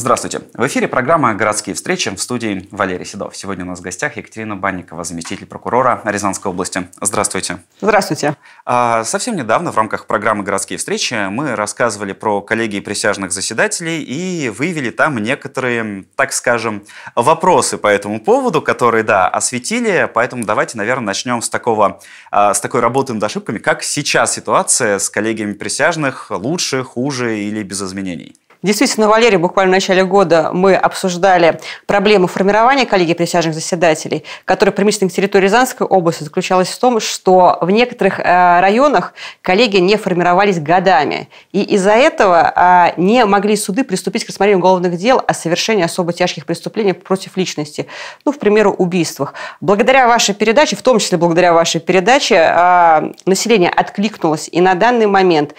Здравствуйте. В эфире программа «Городские встречи» в студии Валерий Седов. Сегодня у нас в гостях Екатерина Банникова, заместитель прокурора Рязанской области. Здравствуйте. Здравствуйте. А, совсем недавно в рамках программы «Городские встречи» мы рассказывали про коллегии присяжных заседателей и выявили там некоторые, так скажем, вопросы по этому поводу, которые, да, осветили. Поэтому давайте, наверное, начнем с, такого, а, с такой работы над ошибками. Как сейчас ситуация с коллегиями присяжных? Лучше, хуже или без изменений? Действительно, Валерий, буквально в начале года мы обсуждали проблему формирования коллегии присяжных заседателей, которая применительно к территории Рязанской области заключалась в том, что в некоторых э, районах коллегии не формировались годами. И из-за этого э, не могли суды приступить к рассмотрению уголовных дел о совершении особо тяжких преступлений против личности. Ну, в примеру, убийствах. Благодаря вашей передаче, в том числе благодаря вашей передаче, э, население откликнулось. И на данный момент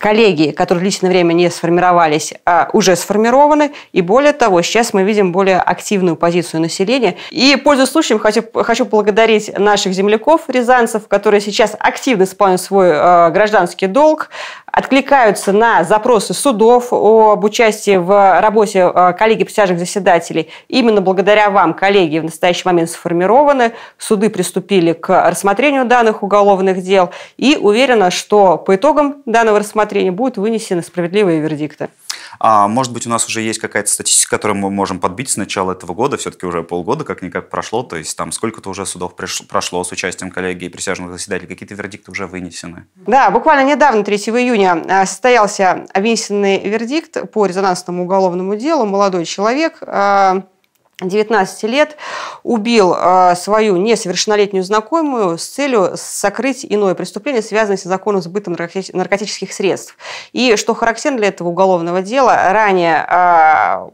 коллегии, которые в личное время не сформировались, а уже сформированы. И более того, сейчас мы видим более активную позицию населения. И, пользуясь случаем, хочу, хочу благодарить наших земляков, рязанцев, которые сейчас активно исполняют свой э, гражданский долг, откликаются на запросы судов об участии в работе э, коллеги присяжных заседателей. Именно благодаря вам коллеги в настоящий момент сформированы, суды приступили к рассмотрению данных уголовных дел и уверена, что по итогам данного рассмотрения будут вынесены справедливые вердикты. А, может быть, у нас уже есть какая-то статистика, которую мы можем подбить с начала этого года, все-таки уже полгода как-никак прошло, то есть там сколько-то уже судов пришло, прошло с участием коллегии и присяжных заседателей, какие-то вердикты уже вынесены. Да, буквально недавно, 3 июня, а, состоялся вынесенный вердикт по резонансному уголовному делу. Молодой человек, а, 19 лет, убил э, свою несовершеннолетнюю знакомую с целью сокрыть иное преступление, связанное с законом сбытом наркотических средств. И что характерно для этого уголовного дела, ранее э,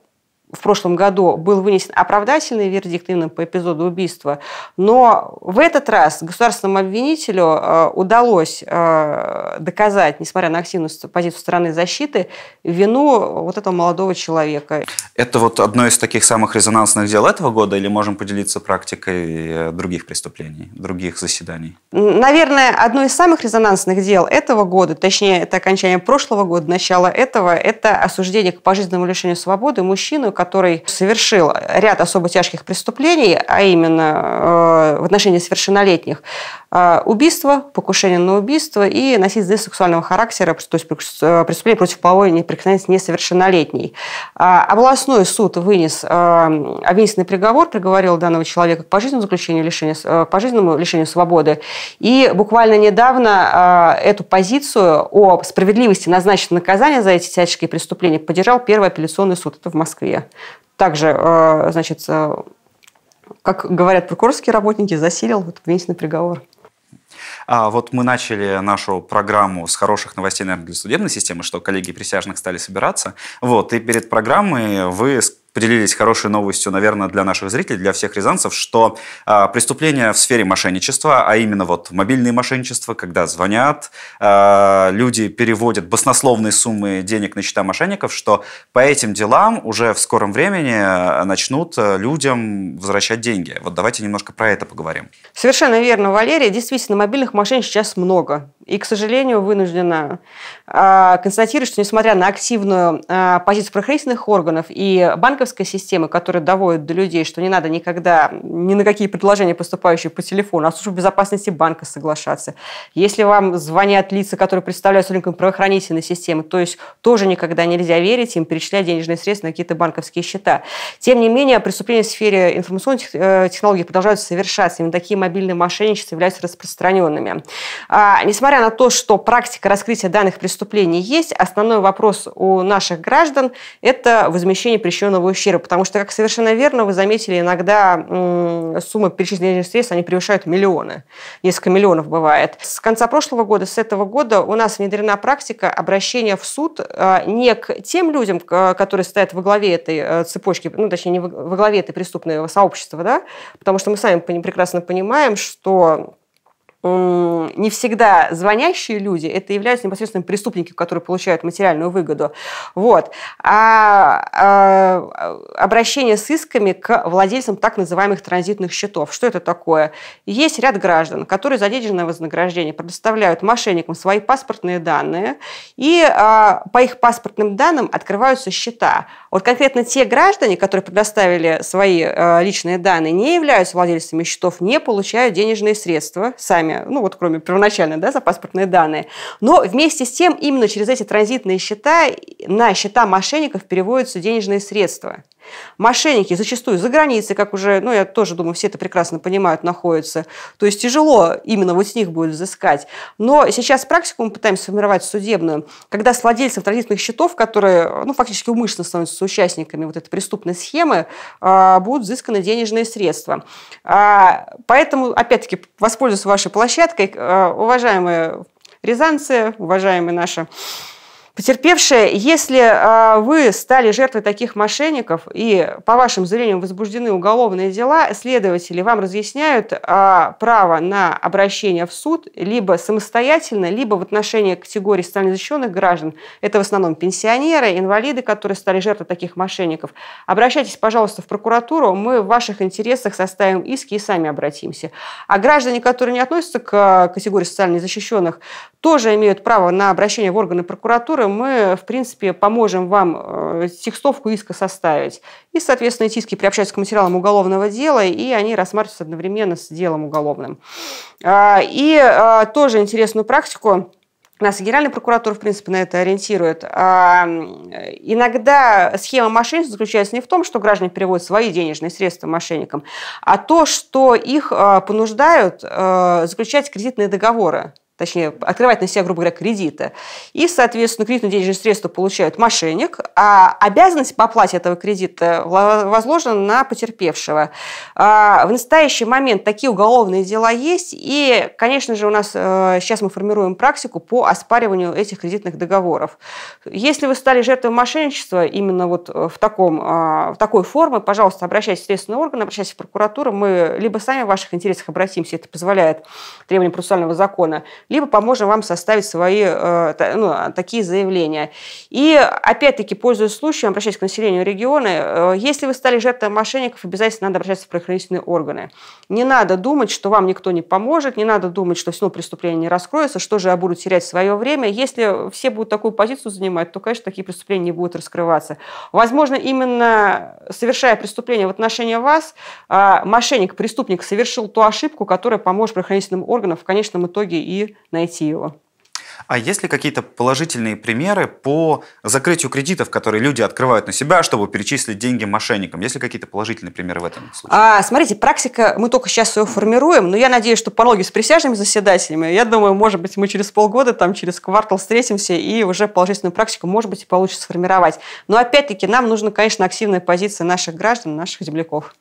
в прошлом году был вынесен оправдательный вердикт именно по эпизоду убийства, но в этот раз государственному обвинителю э, удалось э, доказать, несмотря на активную позицию стороны защиты, вину вот этого молодого человека. Это вот одно из таких самых резонансных дел этого года, или можем поделиться практикой э, других преступлений, других заседаний? Наверное, одно из самых резонансных дел этого года, точнее, это окончание прошлого года, начало этого, это осуждение к пожизненному лишению свободы мужчину, который который совершил ряд особо тяжких преступлений, а именно э, в отношении совершеннолетних, э, убийство, покушение на убийство и насилие сексуального характера, то есть э, преступление против половой неприкосновенности несовершеннолетней. А, областной суд вынес обвинительный приговор, приговорил данного человека к пожизненному заключению, лишению, пожизненному лишению свободы. И буквально недавно эту позицию о справедливости назначенного наказания за эти тяжкие преступления поддержал Первый апелляционный суд, это в Москве. Также, э, значит, э, как говорят прокурорские работники, засилил вот, вменительный приговор. А вот мы начали нашу программу с хороших новостей, наверное, для судебной системы, что коллеги присяжных стали собираться. Вот, и перед программой вы поделились хорошей новостью, наверное, для наших зрителей, для всех рязанцев, что э, преступления в сфере мошенничества, а именно вот мобильные мошенничества, когда звонят, э, люди переводят баснословные суммы денег на счета мошенников, что по этим делам уже в скором времени а, начнут людям возвращать деньги. Вот давайте немножко про это поговорим. Совершенно верно, Валерия. Действительно, мобильных мошенников сейчас много. И, к сожалению, вынуждена а, констатировать, что несмотря на активную а, позицию правоохранительных органов и банковской системы, которая доводит до людей, что не надо никогда ни на какие предложения, поступающие по телефону, а службу безопасности банка соглашаться. Если вам звонят лица, которые представляют рынком правоохранительной системы, то есть тоже никогда нельзя верить им, перечислять денежные средства на какие-то банковские счета. Тем не менее, преступления в сфере информационных э, технологий продолжают совершаться. Именно такие мобильные мошенничества являются распространенными. А, несмотря несмотря на то, что практика раскрытия данных преступлений есть, основной вопрос у наших граждан – это возмещение причиненного ущерба. Потому что, как совершенно верно вы заметили, иногда суммы перечисленных средств, они превышают миллионы. Несколько миллионов бывает. С конца прошлого года, с этого года у нас внедрена практика обращения в суд э, не к тем людям, которые стоят во главе этой э, цепочки, ну, точнее, не во главе этой преступного сообщества, да, потому что мы сами прекрасно понимаем, что не всегда звонящие люди, это являются непосредственно преступники, которые получают материальную выгоду. Вот. А, а обращение с исками к владельцам так называемых транзитных счетов. Что это такое? Есть ряд граждан, которые за денежное вознаграждение предоставляют мошенникам свои паспортные данные, и а, по их паспортным данным открываются счета. Вот конкретно те граждане, которые предоставили свои а, личные данные, не являются владельцами счетов, не получают денежные средства сами счетами, ну вот кроме первоначальной, да, за паспортные данные. Но вместе с тем именно через эти транзитные счета на счета мошенников переводятся денежные средства. Мошенники зачастую за границей, как уже, ну, я тоже думаю, все это прекрасно понимают, находятся. То есть тяжело именно вот с них будет взыскать. Но сейчас практику мы пытаемся сформировать судебную, когда с владельцев традиционных счетов, которые, ну, фактически умышленно становятся участниками вот этой преступной схемы, а, будут взысканы денежные средства. А, поэтому, опять-таки, воспользуюсь вашей площадкой, а, уважаемые рязанцы, уважаемые наши Потерпевшие, если а, вы стали жертвой таких мошенников и, по вашим заявлениям, возбуждены уголовные дела, следователи вам разъясняют а, право на обращение в суд либо самостоятельно, либо в отношении категории социально защищенных граждан. Это в основном пенсионеры, инвалиды, которые стали жертвой таких мошенников. Обращайтесь, пожалуйста, в прокуратуру. Мы в ваших интересах составим иски и сами обратимся. А граждане, которые не относятся к а, категории социально защищенных, тоже имеют право на обращение в органы прокуратуры, мы, в принципе, поможем вам э, текстовку иска составить. И, соответственно, эти иски приобщаются к материалам уголовного дела, и они рассматриваются одновременно с делом уголовным. А, и а, тоже интересную практику нас и Генеральная прокуратура, в принципе, на это ориентирует. А иногда схема мошенничества заключается не в том, что граждане переводят свои денежные средства мошенникам, а то, что их а, понуждают э, заключать кредитные договоры точнее, открывать на себя, грубо говоря, кредиты. И, соответственно, кредитные денежные средства получают мошенник, а обязанность по оплате этого кредита возложена на потерпевшего. А, в настоящий момент такие уголовные дела есть, и, конечно же, у нас сейчас э, мы формируем практику по оспариванию этих кредитных договоров. Если вы стали жертвой мошенничества именно вот э, в, таком, а, в такой форме, пожалуйста, обращайтесь в следственные органы, обращайтесь в прокуратуру, мы либо сами в ваших интересах обратимся, это позволяет требования процессуального закона, либо поможем вам составить свои э, ну, такие заявления. И опять-таки, пользуясь случаем, обращаясь к населению региона, э, если вы стали жертвой мошенников, обязательно надо обращаться в правоохранительные органы. Не надо думать, что вам никто не поможет, не надо думать, что все преступление не раскроется, что же я буду терять свое время. Если все будут такую позицию занимать, то, конечно, такие преступления не будут раскрываться. Возможно, именно совершая преступление в отношении вас, а, мошенник, преступник совершил ту ошибку, которая поможет правоохранительным органам в конечном итоге и найти его. А есть ли какие-то положительные примеры по закрытию кредитов, которые люди открывают на себя, чтобы перечислить деньги мошенникам? Есть ли какие-то положительные примеры в этом случае? А, смотрите, практика, мы только сейчас ее формируем, но я надеюсь, что по аналогии с присяжными заседателями, я думаю, может быть, мы через полгода, там, через квартал встретимся и уже положительную практику, может быть, и получится сформировать. Но, опять-таки, нам нужна, конечно, активная позиция наших граждан, наших земляков.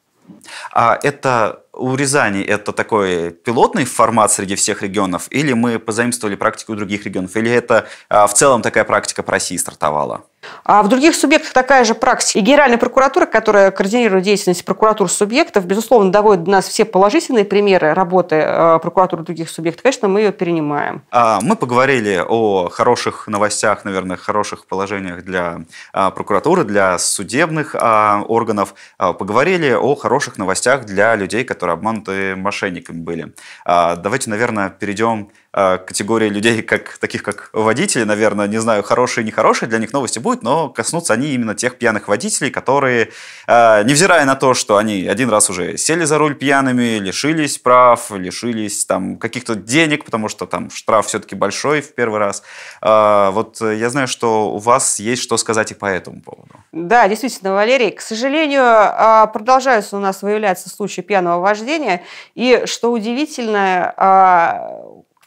А это у Рязани это такой пилотный формат среди всех регионов, или мы позаимствовали практику других регионов, или это а, в целом такая практика по России стартовала? А в других субъектах такая же практика. И Генеральная прокуратура, которая координирует деятельность прокуратур субъектов, безусловно, доводит до нас все положительные примеры работы а, прокуратуры других субъектов. Конечно, мы ее перенимаем. А, мы поговорили о хороших новостях, наверное, хороших положениях для прокуратуры, для судебных органов. Поговорили о хороших новостях для людей, которые которые обмануты мошенниками были. А, давайте, наверное, перейдем а, категории людей, как, таких как водители, наверное, не знаю, хорошие нехорошие для них новости будут, но коснутся они именно тех пьяных водителей, которые, а, невзирая на то, что они один раз уже сели за руль пьяными, лишились прав, лишились там каких-то денег, потому что там штраф все-таки большой в первый раз. А, вот я знаю, что у вас есть что сказать и по этому поводу. Да, действительно, Валерий, к сожалению, продолжаются у нас выявляться случаи пьяного вождения, и, что удивительно,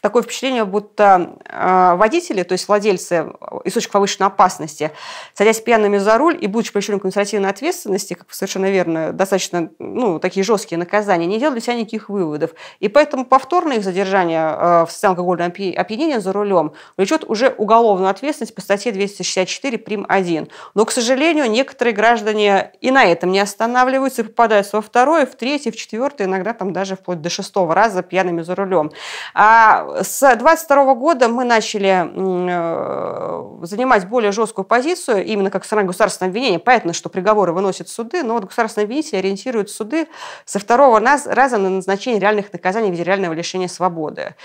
такое впечатление, будто а, водители, то есть владельцы э, источник повышенной опасности, садясь пьяными за руль и будучи привлеченными к административной ответственности, как совершенно верно, достаточно ну, такие жесткие наказания, не делали для себя никаких выводов. И поэтому повторное их задержание э, в состоянии алкогольного опьянения за рулем влечет уже уголовную ответственность по статье 264 прим. 1. Но, к сожалению, некоторые граждане и на этом не останавливаются и попадаются во второе, в третье, в четвертое, иногда там даже вплоть до шестого раза пьяными за рулем. А с 22 года мы начали э, занимать более жесткую позицию, именно как страна государственного обвинения. Понятно, что приговоры выносят суды, но вот государственные обвинители ориентируют суды со второго раза на назначение реальных наказаний в виде реального лишения свободы.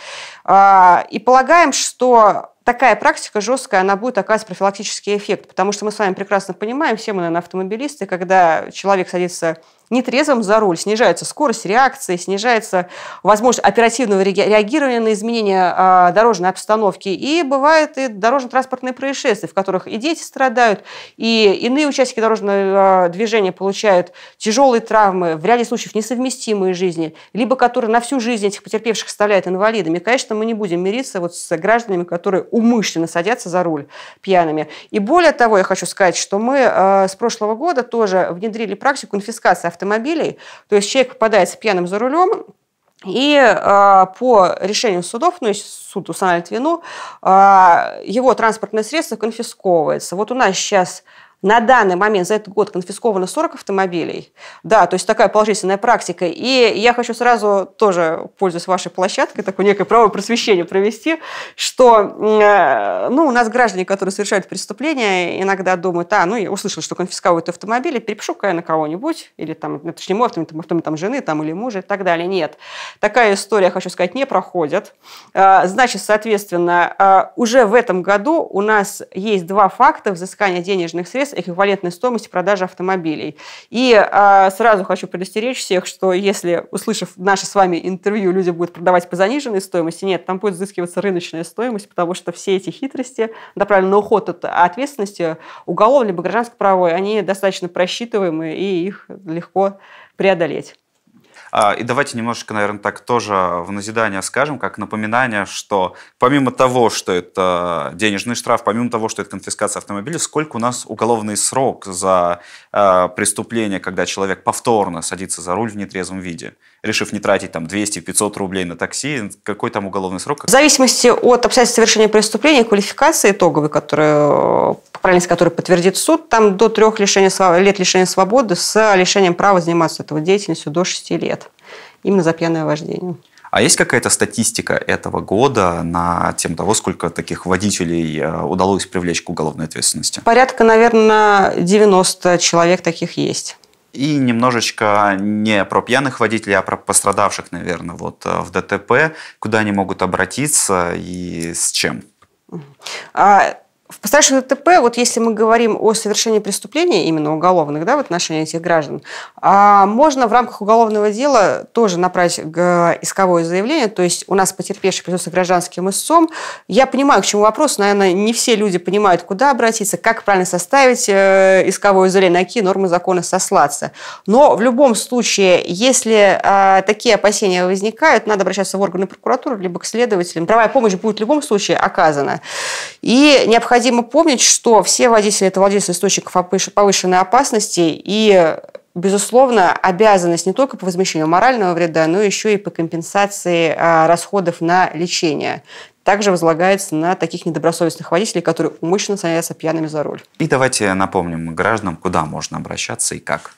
А, и полагаем, что такая практика жесткая, она будет оказывать профилактический эффект, потому что мы с вами прекрасно понимаем, все мы, наверное, автомобилисты, когда человек садится нетрезвым за руль. Снижается скорость реакции, снижается возможность оперативного реагирования на изменения а, дорожной обстановки. И бывают и дорожно-транспортные происшествия, в которых и дети страдают, и иные участники дорожного а, движения получают тяжелые травмы, в ряде случаев несовместимые жизни, либо которые на всю жизнь этих потерпевших составляют инвалидами. конечно, мы не будем мириться вот с гражданами, которые умышленно садятся за руль пьяными. И более того, я хочу сказать, что мы а, с прошлого года тоже внедрили практику конфискации автомобилей. То есть человек попадается пьяным за рулем, и э, по решению судов, ну, если суд устанавливает вину, э, его транспортное средство конфисковывается. Вот у нас сейчас на данный момент за этот год конфисковано 40 автомобилей. Да, то есть такая положительная практика. И я хочу сразу тоже, пользуясь вашей площадкой, такое некое правое просвещение провести, что э, ну, у нас граждане, которые совершают преступления, иногда думают, а, ну, я услышал, что конфисковывают автомобили, перепишу-ка я на кого-нибудь, или там, это же не мой автомобиль, автомобиль там жены там, или мужа и так далее. Нет. Такая история, хочу сказать, не проходит. А, значит, соответственно, а, уже в этом году у нас есть два факта взыскания денежных средств эквивалентной стоимости продажи автомобилей. И э, сразу хочу предостеречь всех, что если, услышав наше с вами интервью, люди будут продавать по заниженной стоимости, нет, там будет взыскиваться рыночная стоимость, потому что все эти хитрости, направленные на уход от ответственности, уголовной, либо гражданской правовой, они достаточно просчитываемы, и их легко преодолеть. А, и давайте немножечко, наверное, так тоже в назидание скажем, как напоминание, что помимо того, что это денежный штраф, помимо того, что это конфискация автомобиля, сколько у нас уголовный срок за а, преступление, когда человек повторно садится за руль в нетрезвом виде, решив не тратить там 200-500 рублей на такси, какой там уголовный срок? В зависимости от обстоятельств совершения преступления, квалификации итоговой, которая правильность которой подтвердит суд, там до трех лишения, лет лишения свободы с лишением права заниматься этого деятельностью до шести лет. Именно за пьяное вождение. А есть какая-то статистика этого года на тем того, сколько таких водителей э, удалось привлечь к уголовной ответственности? Порядка, наверное, 90 человек таких есть. И немножечко не про пьяных водителей, а про пострадавших, наверное, вот э, в ДТП, куда они могут обратиться и с чем? А в постаршем ДТП, вот если мы говорим о совершении преступления, именно уголовных, да, в отношении этих граждан, а можно в рамках уголовного дела тоже направить э, исковое заявление, то есть у нас потерпевший присутствует гражданским истцом. Я понимаю, к чему вопрос, наверное, не все люди понимают, куда обратиться, как правильно составить э, исковое заявление, на какие нормы закона сослаться. Но в любом случае, если э, такие опасения возникают, надо обращаться в органы прокуратуры, либо к следователям. Правая помощь будет в любом случае оказана. И необходимо необходимо помнить, что все водители – это владельцы источников повышенной опасности, и безусловно, обязанность не только по возмещению морального вреда, но еще и по компенсации а, расходов на лечение также возлагается на таких недобросовестных водителей, которые умышленно садятся пьяными за руль. И давайте напомним гражданам, куда можно обращаться и как.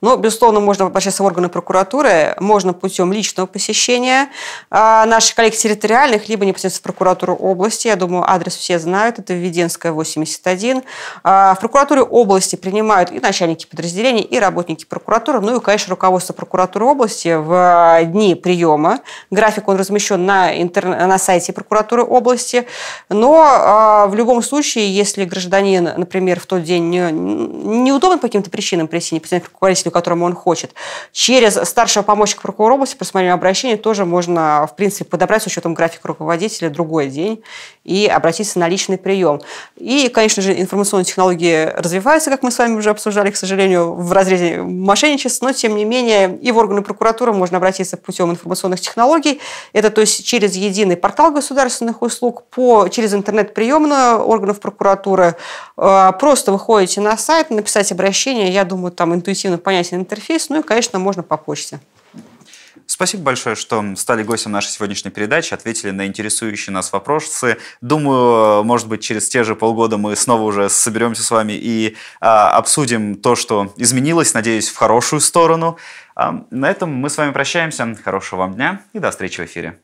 Ну, безусловно, можно обращаться в органы прокуратуры, можно путем личного посещения а, наших коллег территориальных, либо непосредственно в прокуратуру области. Я думаю, адрес все знают, это Введенская, 81. А, в прокуратуре области принимают и начальники подразделений, и работники прокуратуры, ну и, конечно, руководство прокуратуры области в а, дни приема. График, он размещен на, интер... на сайте прокуратуры прокуратуры области. Но а, в любом случае, если гражданин, например, в тот день не, неудобен по каким-то причинам прийти, не к руководителю, которому он хочет, через старшего помощника прокурора области, просмотрение обращения, тоже можно, в принципе, подобрать с учетом графика руководителя другой день и обратиться на личный прием. И, конечно же, информационные технологии развиваются, как мы с вами уже обсуждали, к сожалению, в разрезе мошенничества, но, тем не менее, и в органы прокуратуры можно обратиться путем информационных технологий. Это, то есть, через единый портал государства, государственных услуг по, через интернет-приемную органов прокуратуры. Э, просто выходите на сайт, написать обращение, я думаю, там интуитивно понятен интерфейс, ну и, конечно, можно по почте. Спасибо большое, что стали гостем нашей сегодняшней передачи, ответили на интересующие нас вопросы. Думаю, может быть, через те же полгода мы снова уже соберемся с вами и а, обсудим то, что изменилось, надеюсь, в хорошую сторону. А, на этом мы с вами прощаемся. Хорошего вам дня и до встречи в эфире.